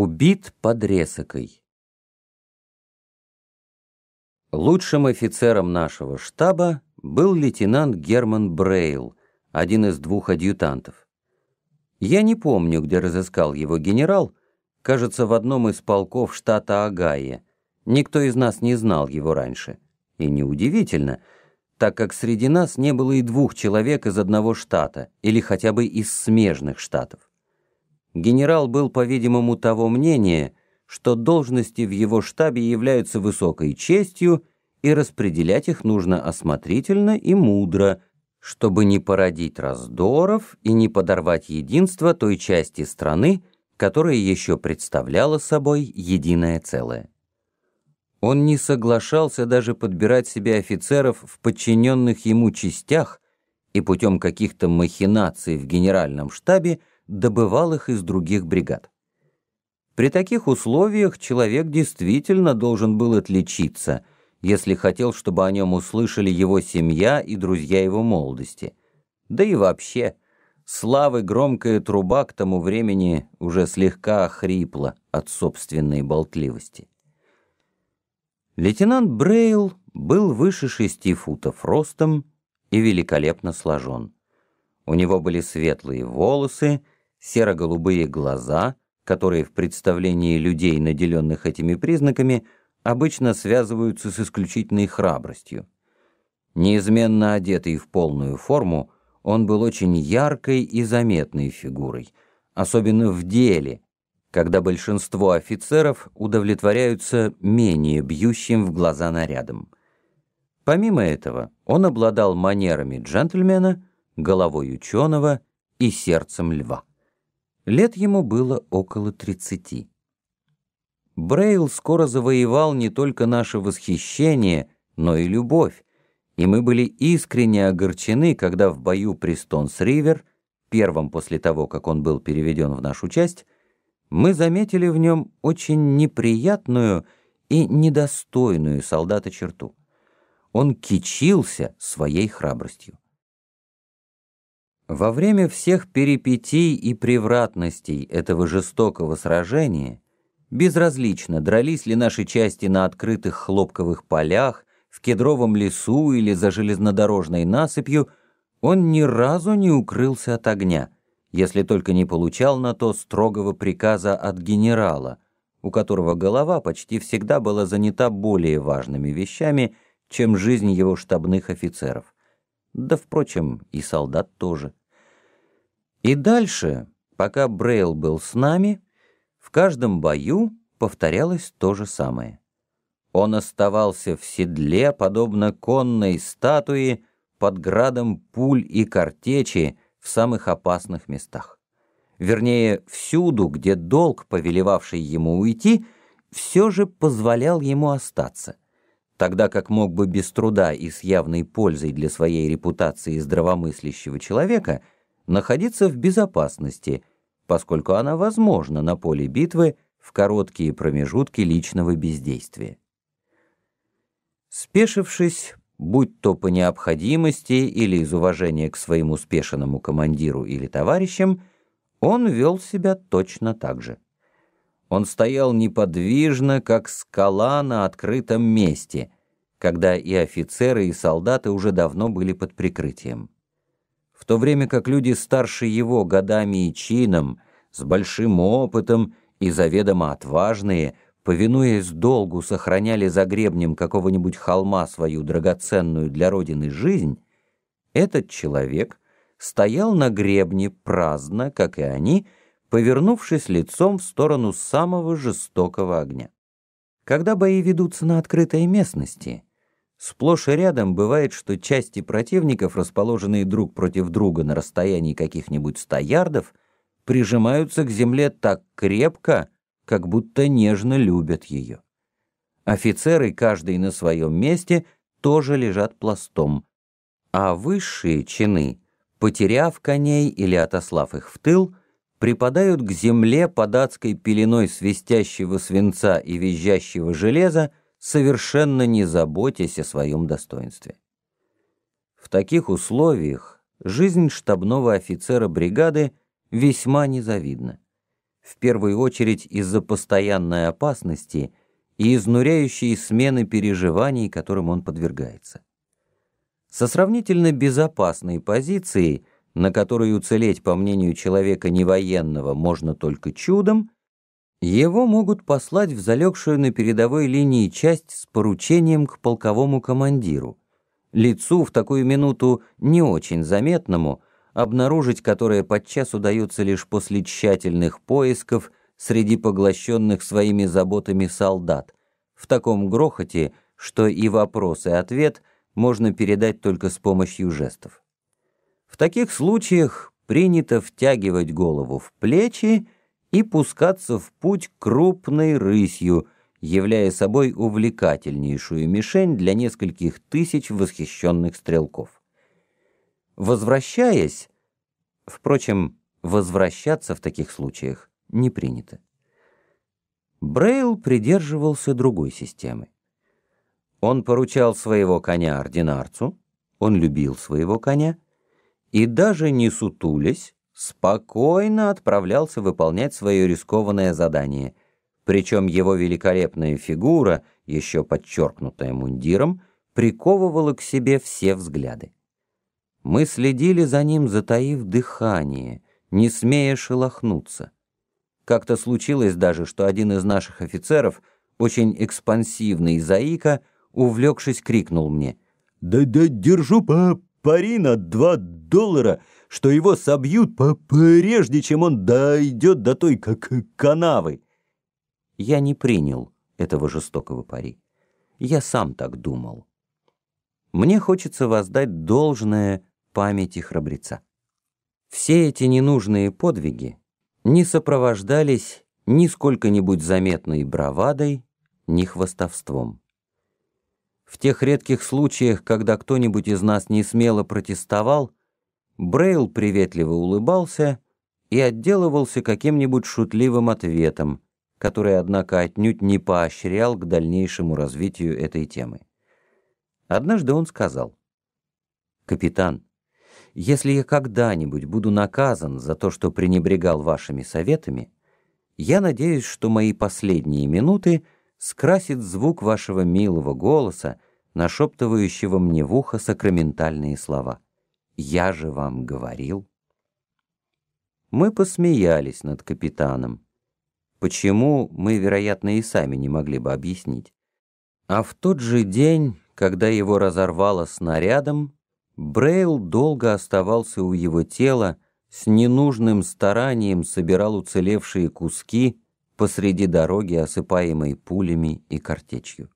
Убит под Ресокой. Лучшим офицером нашего штаба был лейтенант Герман Брейл, один из двух адъютантов. Я не помню, где разыскал его генерал, кажется, в одном из полков штата Огайо. Никто из нас не знал его раньше. И неудивительно, так как среди нас не было и двух человек из одного штата, или хотя бы из смежных штатов. Генерал был, по-видимому, того мнения, что должности в его штабе являются высокой честью, и распределять их нужно осмотрительно и мудро, чтобы не породить раздоров и не подорвать единство той части страны, которая еще представляла собой единое целое. Он не соглашался даже подбирать себе офицеров в подчиненных ему частях и путем каких-то махинаций в генеральном штабе добывал их из других бригад. При таких условиях человек действительно должен был отличиться, если хотел, чтобы о нем услышали его семья и друзья его молодости. Да и вообще, славы громкая труба к тому времени уже слегка охрипла от собственной болтливости. Лейтенант Брейл был выше шести футов ростом и великолепно сложен. У него были светлые волосы, серо-голубые глаза, которые в представлении людей, наделенных этими признаками, обычно связываются с исключительной храбростью. Неизменно одетый в полную форму, он был очень яркой и заметной фигурой, особенно в деле, когда большинство офицеров удовлетворяются менее бьющим в глаза нарядом. Помимо этого, он обладал манерами джентльмена, головой ученого и сердцем льва. Лет ему было около тридцати. Брейл скоро завоевал не только наше восхищение, но и любовь, и мы были искренне огорчены, когда в бою при Стонс-Ривер, первым после того, как он был переведен в нашу часть, мы заметили в нем очень неприятную и недостойную солдата черту. Он кичился своей храбростью. Во время всех перипетий и превратностей этого жестокого сражения безразлично, дрались ли наши части на открытых хлопковых полях, в кедровом лесу или за железнодорожной насыпью, он ни разу не укрылся от огня, если только не получал на то строгого приказа от генерала, у которого голова почти всегда была занята более важными вещами, чем жизнь его штабных офицеров. Да, впрочем, и солдат тоже. И дальше, пока Брейл был с нами, в каждом бою повторялось то же самое. Он оставался в седле, подобно конной статуе, под градом пуль и картечи в самых опасных местах. Вернее, всюду, где долг, повелевавший ему уйти, все же позволял ему остаться — тогда как мог бы без труда и с явной пользой для своей репутации здравомыслящего человека находиться в безопасности, поскольку она возможна на поле битвы в короткие промежутки личного бездействия. Спешившись, будь то по необходимости или из уважения к своему спешенному командиру или товарищам, он вел себя точно так же. Он стоял неподвижно, как скала на открытом месте, когда и офицеры, и солдаты уже давно были под прикрытием. В то время как люди старше его годами и чином, с большим опытом и заведомо отважные, повинуясь долгу, сохраняли за гребнем какого-нибудь холма свою драгоценную для Родины жизнь, этот человек стоял на гребне праздно, как и они, повернувшись лицом в сторону самого жестокого огня. Когда бои ведутся на открытой местности, сплошь и рядом бывает, что части противников, расположенные друг против друга на расстоянии каких-нибудь ста ярдов, прижимаются к земле так крепко, как будто нежно любят ее. Офицеры, каждый на своем месте, тоже лежат пластом, а высшие чины, потеряв коней или отослав их в тыл, припадают к земле под адской пеленой свистящего свинца и визжащего железа, совершенно не заботясь о своем достоинстве. В таких условиях жизнь штабного офицера бригады весьма незавидна. В первую очередь из-за постоянной опасности и изнуряющей смены переживаний, которым он подвергается. Со сравнительно безопасной позиции – на которой уцелеть, по мнению человека невоенного, можно только чудом, его могут послать в залегшую на передовой линии часть с поручением к полковому командиру, лицу в такую минуту не очень заметному, обнаружить которое подчас удается лишь после тщательных поисков среди поглощенных своими заботами солдат, в таком грохоте, что и вопрос, и ответ можно передать только с помощью жестов. В таких случаях принято втягивать голову в плечи и пускаться в путь крупной рысью, являя собой увлекательнейшую мишень для нескольких тысяч восхищенных стрелков. Возвращаясь, впрочем, возвращаться в таких случаях не принято. Брейл придерживался другой системы. Он поручал своего коня ординарцу, он любил своего коня — и даже не сутулясь, спокойно отправлялся выполнять свое рискованное задание. Причем его великолепная фигура, еще подчеркнутая мундиром, приковывала к себе все взгляды. Мы следили за ним, затаив дыхание, не смея шелохнуться. Как-то случилось даже, что один из наших офицеров, очень экспансивный заика, увлекшись, крикнул мне «Да-да, держу, пап!» пари на 2 доллара, что его собьют, прежде чем он дойдет до той как канавы. Я не принял этого жестокого пари. Я сам так думал. Мне хочется воздать должное памяти храбреца. Все эти ненужные подвиги не сопровождались ни сколько-нибудь заметной бравадой, ни хвастовством. В тех редких случаях, когда кто-нибудь из нас не смело протестовал, Брейл приветливо улыбался и отделывался каким-нибудь шутливым ответом, который, однако, отнюдь не поощрял к дальнейшему развитию этой темы. Однажды он сказал, «Капитан, если я когда-нибудь буду наказан за то, что пренебрегал вашими советами, я надеюсь, что мои последние минуты — скрасит звук вашего милого голоса, нашептывающего мне в ухо сакраментальные слова. «Я же вам говорил». Мы посмеялись над капитаном. Почему, мы, вероятно, и сами не могли бы объяснить. А в тот же день, когда его разорвало снарядом, Брейл долго оставался у его тела, с ненужным старанием собирал уцелевшие куски — посреди дороги, осыпаемой пулями и картечью.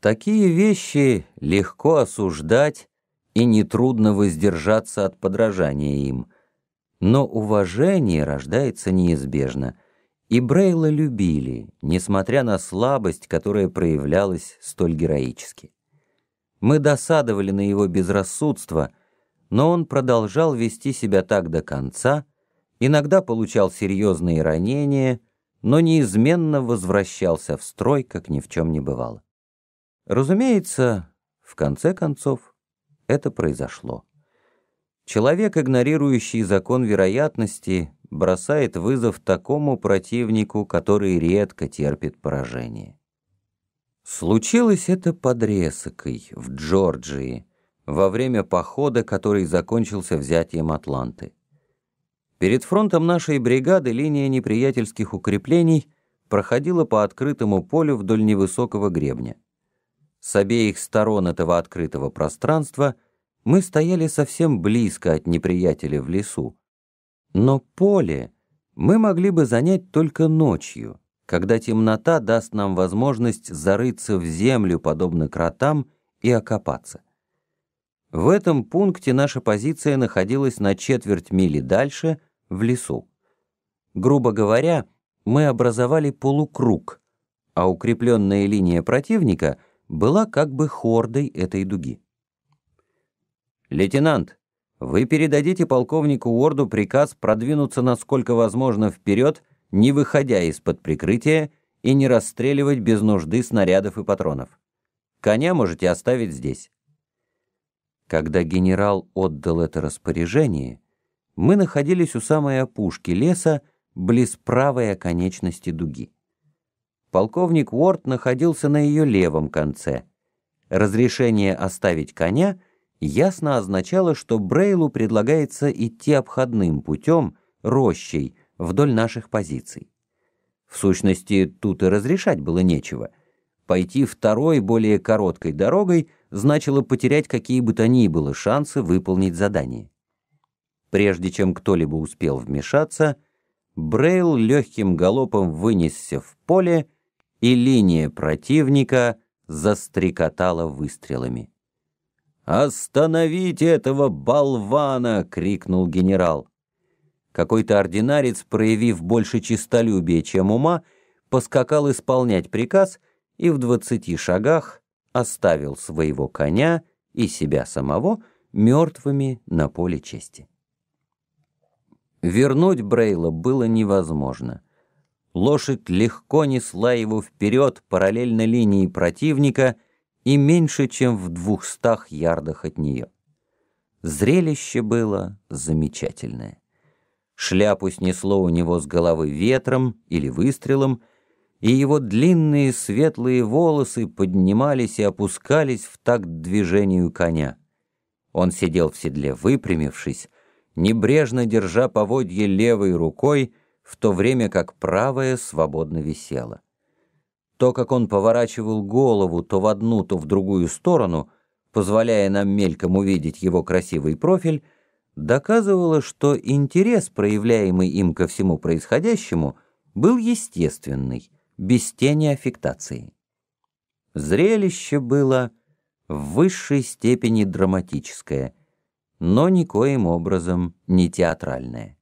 Такие вещи легко осуждать и нетрудно воздержаться от подражания им, но уважение рождается неизбежно, и Брейла любили, несмотря на слабость, которая проявлялась столь героически. Мы досадовали на его безрассудство, но он продолжал вести себя так до конца, иногда получал серьезные ранения — но неизменно возвращался в строй, как ни в чем не бывало. Разумеется, в конце концов, это произошло. Человек, игнорирующий закон вероятности, бросает вызов такому противнику, который редко терпит поражение. Случилось это под Ресакой, в Джорджии, во время похода, который закончился взятием Атланты. Перед фронтом нашей бригады линия неприятельских укреплений проходила по открытому полю вдоль невысокого гребня. С обеих сторон этого открытого пространства мы стояли совсем близко от неприятеля в лесу. Но поле мы могли бы занять только ночью, когда темнота даст нам возможность зарыться в землю, подобно кротам, и окопаться. В этом пункте наша позиция находилась на четверть мили дальше — в лесу. Грубо говоря, мы образовали полукруг, а укрепленная линия противника была как бы хордой этой дуги. «Лейтенант, вы передадите полковнику Уорду приказ продвинуться насколько возможно вперед, не выходя из-под прикрытия и не расстреливать без нужды снарядов и патронов. Коня можете оставить здесь». Когда генерал отдал это распоряжение, мы находились у самой опушки леса, близ правой оконечности дуги. Полковник Уорд находился на ее левом конце. Разрешение оставить коня ясно означало, что Брейлу предлагается идти обходным путем, рощей, вдоль наших позиций. В сущности, тут и разрешать было нечего. Пойти второй, более короткой дорогой значило потерять какие бы то ни было шансы выполнить задание. Прежде чем кто-либо успел вмешаться, Брейл легким галопом вынесся в поле, и линия противника застрекотала выстрелами. «Остановите этого болвана!» — крикнул генерал. Какой-то ординарец, проявив больше честолюбия, чем ума, поскакал исполнять приказ и в двадцати шагах оставил своего коня и себя самого мертвыми на поле чести. Вернуть Брейла было невозможно. Лошадь легко несла его вперед параллельно линии противника и меньше, чем в двухстах ярдах от нее. Зрелище было замечательное. Шляпу снесло у него с головы ветром или выстрелом, и его длинные светлые волосы поднимались и опускались в такт движению коня. Он сидел в седле, выпрямившись, небрежно держа поводье левой рукой, в то время как правая свободно висела. То, как он поворачивал голову то в одну, то в другую сторону, позволяя нам мельком увидеть его красивый профиль, доказывало, что интерес, проявляемый им ко всему происходящему, был естественный, без тени аффектации. Зрелище было в высшей степени драматическое — но никоим образом не театральное.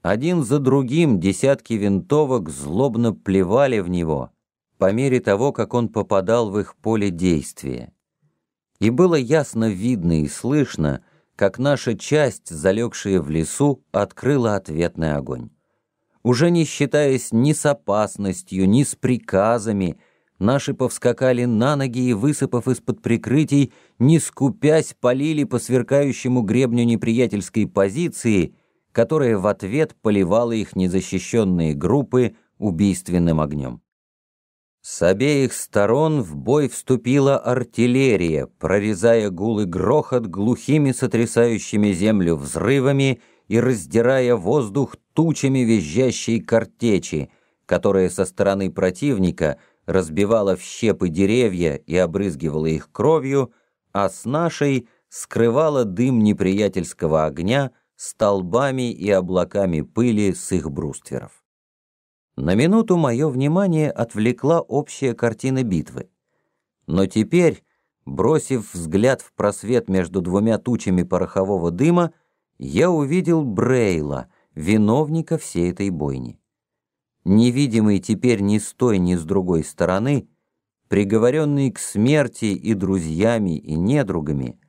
Один за другим десятки винтовок злобно плевали в него по мере того, как он попадал в их поле действия. И было ясно видно и слышно, как наша часть, залегшая в лесу, открыла ответный огонь. Уже не считаясь ни с опасностью, ни с приказами, Наши повскакали на ноги и, высыпав из-под прикрытий, не скупясь, полили по сверкающему гребню неприятельской позиции, которая в ответ поливала их незащищенные группы убийственным огнем. С обеих сторон в бой вступила артиллерия, прорезая гул и грохот глухими сотрясающими землю взрывами и раздирая воздух тучами визжащей картечи, которая со стороны противника — разбивала в щепы деревья и обрызгивала их кровью, а с нашей скрывала дым неприятельского огня столбами и облаками пыли с их брустверов. На минуту мое внимание отвлекла общая картина битвы. Но теперь, бросив взгляд в просвет между двумя тучами порохового дыма, я увидел Брейла, виновника всей этой бойни невидимый теперь ни с той, ни с другой стороны, приговоренный к смерти и друзьями, и недругами,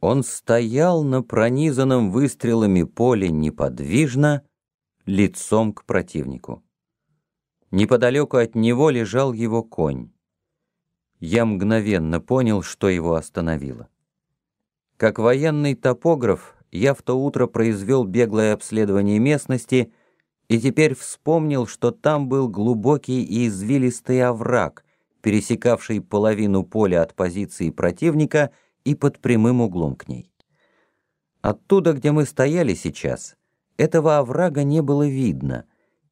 он стоял на пронизанном выстрелами поле неподвижно, лицом к противнику. Неподалеку от него лежал его конь. Я мгновенно понял, что его остановило. Как военный топограф, я в то утро произвел беглое обследование местности и теперь вспомнил, что там был глубокий и извилистый овраг, пересекавший половину поля от позиции противника и под прямым углом к ней. Оттуда, где мы стояли сейчас, этого оврага не было видно,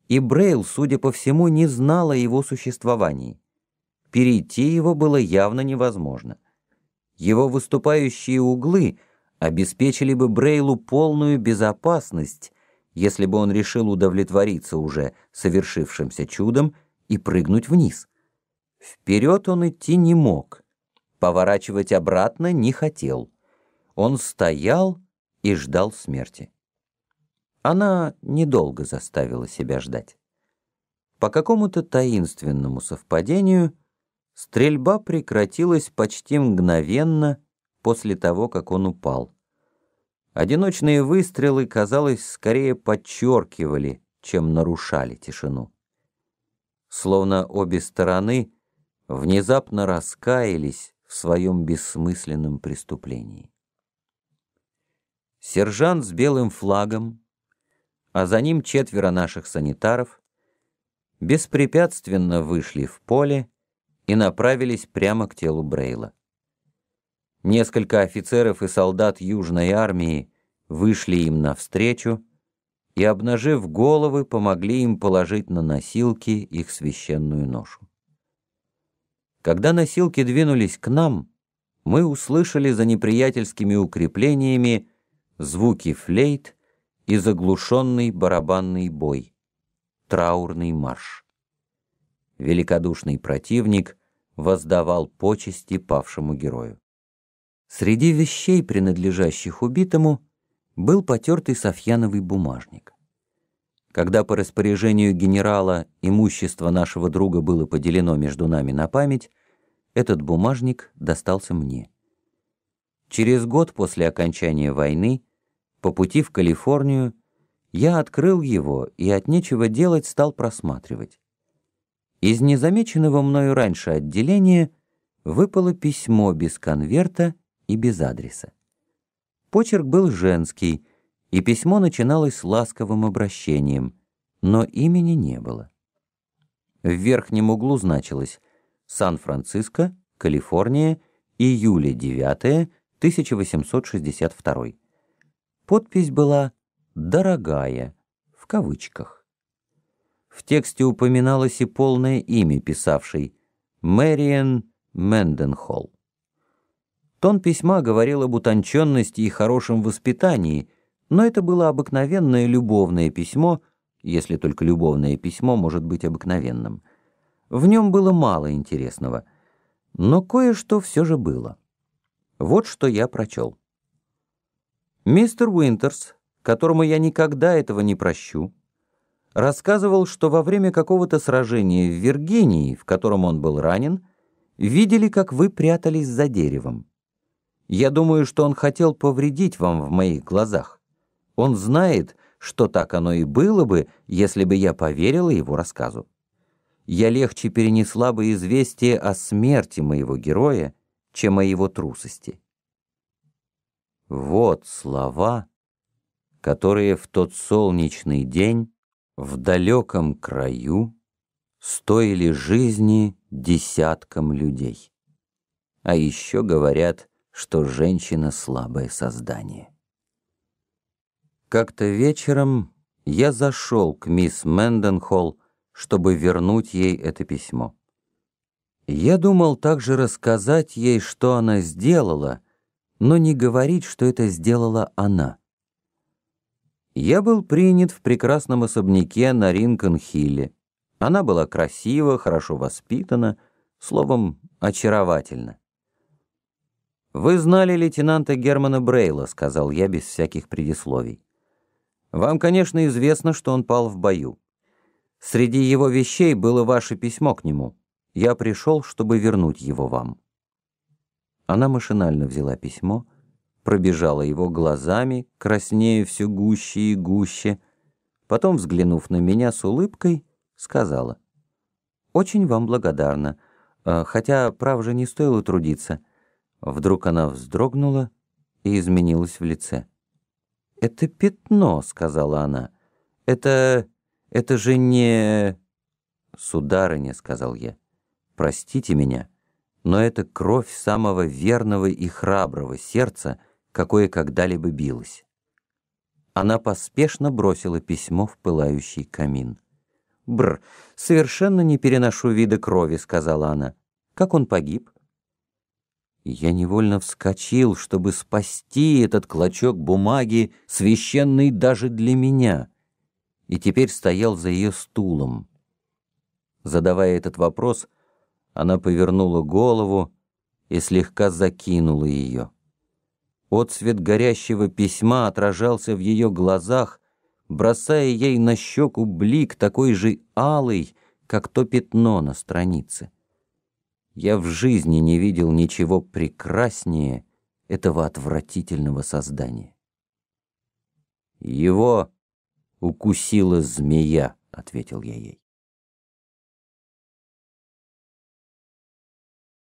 и Брейл, судя по всему, не знал о его существовании. Перейти его было явно невозможно. Его выступающие углы обеспечили бы Брейлу полную безопасность — если бы он решил удовлетвориться уже совершившимся чудом и прыгнуть вниз. Вперед он идти не мог, поворачивать обратно не хотел. Он стоял и ждал смерти. Она недолго заставила себя ждать. По какому-то таинственному совпадению стрельба прекратилась почти мгновенно после того, как он упал. Одиночные выстрелы, казалось, скорее подчеркивали, чем нарушали тишину. Словно обе стороны внезапно раскаялись в своем бессмысленном преступлении. Сержант с белым флагом, а за ним четверо наших санитаров, беспрепятственно вышли в поле и направились прямо к телу Брейла. Несколько офицеров и солдат Южной армии вышли им навстречу и, обнажив головы, помогли им положить на носилки их священную ношу. Когда носилки двинулись к нам, мы услышали за неприятельскими укреплениями звуки флейт и заглушенный барабанный бой, траурный марш. Великодушный противник воздавал почести павшему герою. Среди вещей, принадлежащих убитому, был потертый софьяновый бумажник. Когда по распоряжению генерала имущество нашего друга было поделено между нами на память, этот бумажник достался мне. Через год после окончания войны, по пути в Калифорнию, я открыл его и от нечего делать стал просматривать. Из незамеченного мною раньше отделения выпало письмо без конверта и без адреса. Почерк был женский, и письмо начиналось с ласковым обращением, но имени не было. В верхнем углу значилось «Сан-Франциско, Калифорния, июля 9, 1862». Подпись была «Дорогая», в кавычках. В тексте упоминалось и полное имя писавшей Мэриэн Менденхолл. Тон письма говорил об утонченности и хорошем воспитании, но это было обыкновенное любовное письмо, если только любовное письмо может быть обыкновенным. В нем было мало интересного, но кое-что все же было. Вот что я прочел. Мистер Уинтерс, которому я никогда этого не прощу, рассказывал, что во время какого-то сражения в Виргинии, в котором он был ранен, видели, как вы прятались за деревом. Я думаю, что он хотел повредить вам в моих глазах. Он знает, что так оно и было бы, если бы я поверила его рассказу. Я легче перенесла бы известие о смерти моего героя, чем о его трусости. Вот слова, которые в тот солнечный день в далеком краю стоили жизни десяткам людей. А еще говорят — что женщина — слабое создание. Как-то вечером я зашел к мисс Мэнденхолл, чтобы вернуть ей это письмо. Я думал также рассказать ей, что она сделала, но не говорить, что это сделала она. Я был принят в прекрасном особняке на Ринкон-Хилле. Она была красива, хорошо воспитана, словом, очаровательна. «Вы знали лейтенанта Германа Брейла», — сказал я без всяких предисловий. «Вам, конечно, известно, что он пал в бою. Среди его вещей было ваше письмо к нему. Я пришел, чтобы вернуть его вам». Она машинально взяла письмо, пробежала его глазами, краснея все гуще и гуще, потом, взглянув на меня с улыбкой, сказала. «Очень вам благодарна, э, хотя, прав же, не стоило трудиться». Вдруг она вздрогнула и изменилась в лице. «Это пятно», — сказала она. «Это... это же не...» «Сударыня», — сказал я, — «простите меня, но это кровь самого верного и храброго сердца, какое когда-либо билось». Она поспешно бросила письмо в пылающий камин. «Бр, совершенно не переношу вида крови», — сказала она. «Как он погиб?» Я невольно вскочил, чтобы спасти этот клочок бумаги, священный даже для меня, и теперь стоял за ее стулом. Задавая этот вопрос, она повернула голову и слегка закинула ее. Отсвет горящего письма отражался в ее глазах, бросая ей на щеку блик такой же алый, как то пятно на странице. Я в жизни не видел ничего прекраснее этого отвратительного создания. Его укусила змея, ответил я ей.